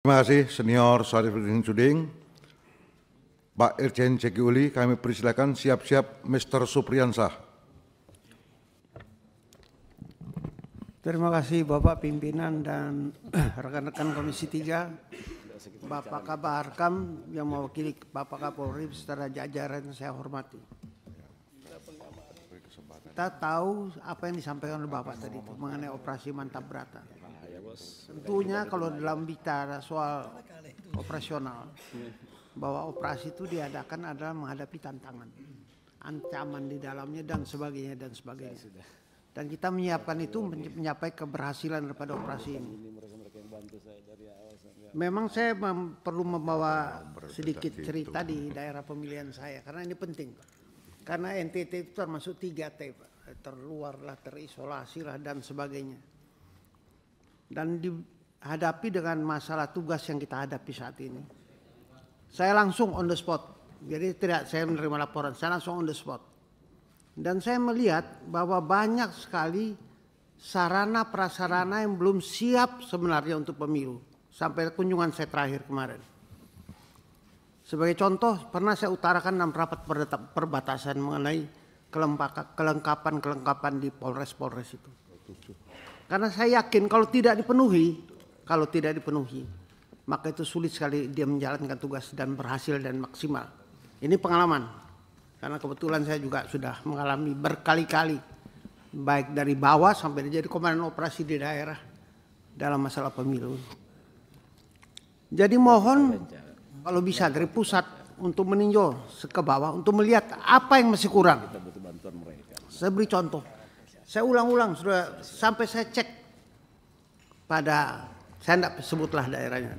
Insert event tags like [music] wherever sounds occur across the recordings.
Terima kasih senior Sarifuddin Suding. Pak Irjen Jeki Uli, kami persilakan siap-siap Mr. Supriyansah. Terima kasih Bapak Pimpinan dan [clears throat] rekan-rekan Komisi 3, Bapak Kabah Arkam yang mewakili Bapak Kapolri secara jajaran saya hormati. Kita tahu apa yang disampaikan oleh Bapak tadi mengenai operasi mantap berata bos. Tentunya kalau dalam bicara soal operasional, bahwa operasi itu diadakan adalah menghadapi tantangan, ancaman di dalamnya dan sebagainya dan sebagainya. Dan kita menyiapkan itu menyapai keberhasilan daripada operasi ini. Memang saya mem perlu membawa nah, sedikit gitu. cerita di daerah pemilihan saya karena ini penting Karena NTT itu termasuk 3T Pak. Terluar lah, terisolasi lah dan sebagainya dan dihadapi dengan masalah tugas yang kita hadapi saat ini. Saya langsung on the spot. Jadi tidak saya menerima laporan, saya langsung on the spot. Dan saya melihat bahwa banyak sekali sarana prasarana yang belum siap sebenarnya untuk pemilu sampai kunjungan saya terakhir kemarin. Sebagai contoh, pernah saya utarakan dalam rapat perbatasan mengenai kelengkapan-kelengkapan di Polres-Polres itu. Karena saya yakin kalau tidak dipenuhi, kalau tidak dipenuhi, maka itu sulit sekali dia menjalankan tugas dan berhasil dan maksimal. Ini pengalaman. Karena kebetulan saya juga sudah mengalami berkali-kali baik dari bawah sampai jadi komandan operasi di daerah dalam masalah pemilu. Jadi mohon kalau bisa dari pusat untuk meninjau ke bawah untuk melihat apa yang masih kurang. Saya beri contoh. Saya ulang-ulang sudah sampai saya cek pada saya tidak sebutlah daerahnya.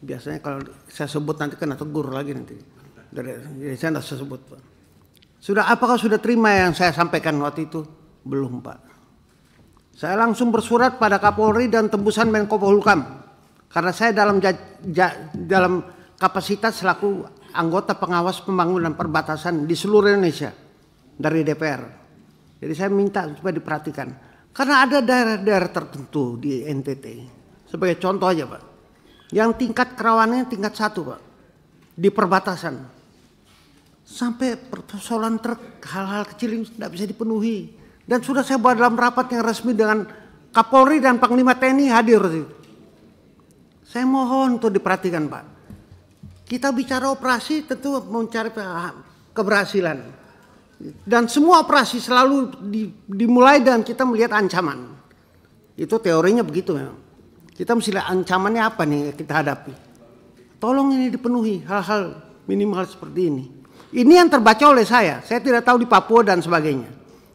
Biasanya kalau saya sebut nanti kena tegur lagi nanti. Dari, saya tidak sebut Sudah apakah sudah terima yang saya sampaikan waktu itu? Belum Pak. Saya langsung bersurat pada Kapolri dan tembusan Menko Polhukam karena saya dalam ja, ja, dalam kapasitas selaku anggota pengawas pembangunan perbatasan di seluruh Indonesia dari DPR. Jadi saya minta supaya diperhatikan. Karena ada daerah-daerah tertentu di NTT. Sebagai contoh aja Pak. Yang tingkat kerawannya tingkat satu Pak. Di perbatasan. Sampai persoalan truk hal-hal kecil ini tidak bisa dipenuhi. Dan sudah saya buat dalam rapat yang resmi dengan Kapolri dan Panglima TNI hadir. Saya mohon untuk diperhatikan Pak. Kita bicara operasi tentu mencari keberhasilan. Dan semua operasi selalu di, dimulai dan kita melihat ancaman. Itu teorinya begitu memang. Kita mesti lihat ancamannya apa nih yang kita hadapi. Tolong ini dipenuhi hal-hal minimal seperti ini. Ini yang terbaca oleh saya. Saya tidak tahu di Papua dan sebagainya.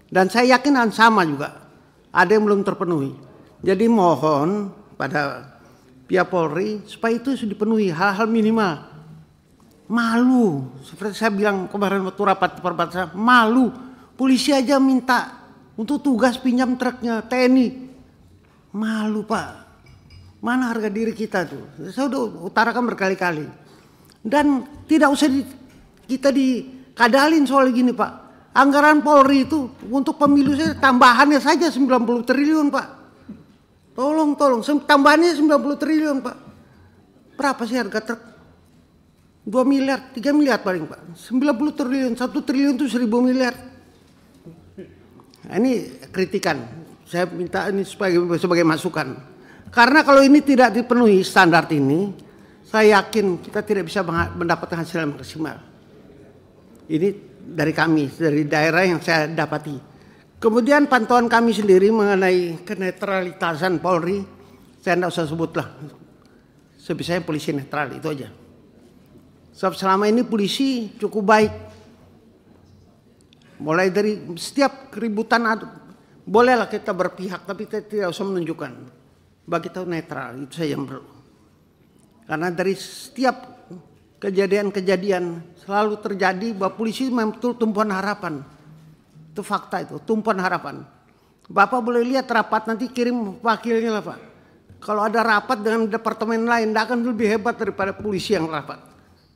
Dan saya yakin yang sama juga. Ada yang belum terpenuhi. Jadi mohon pada pihak Polri supaya itu sudah dipenuhi hal-hal minimal malu. Seperti saya bilang kemarin waktu rapat perbatasan saya, malu. Polisi aja minta untuk tugas pinjam truknya TNI. Malu pak. Mana harga diri kita tuh? Saya udah utarakan berkali-kali. Dan tidak usah di, kita dikadalin soal gini pak. Anggaran Polri itu untuk pemilu saya tambahannya saja 90 triliun pak. Tolong, tolong. Tambahannya 90 triliun pak. Berapa sih harga truk? 2 miliar, 3 miliar paling Pak. 90 triliun, 1 triliun itu 1000 miliar. Nah, ini kritikan. Saya minta ini sebagai sebagai masukan. Karena kalau ini tidak dipenuhi standar ini, saya yakin kita tidak bisa mendapatkan hasil yang maksimal. Ini dari kami, dari daerah yang saya dapati. Kemudian pantauan kami sendiri mengenai kenetralitasan Polri, saya tidak usah sebutlah. Sebisanya polisi netral, itu aja. Sebab selama ini polisi cukup baik. Mulai dari setiap keributan bolehlah kita berpihak tapi kita tidak usah menunjukkan. Bagi kita netral itu saja yang perlu. Karena dari setiap kejadian-kejadian selalu terjadi bahwa polisi memang betul tumpuan harapan. Itu fakta itu, tumpuan harapan. Bapak boleh lihat rapat nanti kirim wakilnya lah Pak. Kalau ada rapat dengan departemen lain, tidak akan lebih hebat daripada polisi yang rapat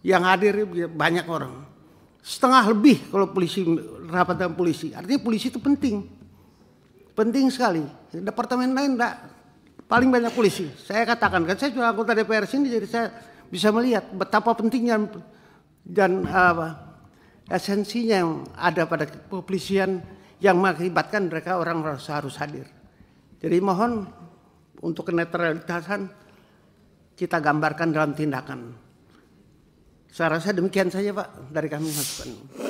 yang hadir banyak orang. Setengah lebih kalau polisi rapat dengan polisi. Artinya polisi itu penting. Penting sekali. Departemen lain enggak paling banyak polisi. Saya katakan kan saya juga anggota DPR sini jadi saya bisa melihat betapa pentingnya dan apa esensinya yang ada pada kepolisian yang mengakibatkan mereka orang harus hadir. Jadi mohon untuk kenetralitasan kita gambarkan dalam tindakan. Saya rasa demikian saja Pak dari kami masukan.